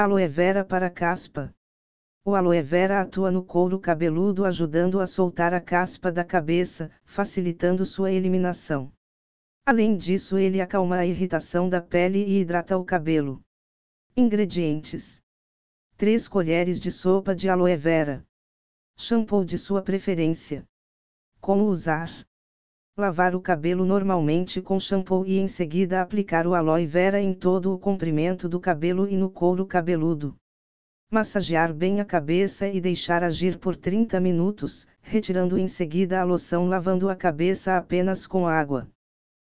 Aloe vera para caspa. O aloe vera atua no couro cabeludo ajudando a soltar a caspa da cabeça, facilitando sua eliminação. Além disso, ele acalma a irritação da pele e hidrata o cabelo. Ingredientes: 3 colheres de sopa de aloe vera. Shampoo de sua preferência. Como usar? Lavar o cabelo normalmente com shampoo e em seguida aplicar o aloe vera em todo o comprimento do cabelo e no couro cabeludo. Massagear bem a cabeça e deixar agir por 30 minutos, retirando em seguida a loção lavando a cabeça apenas com água.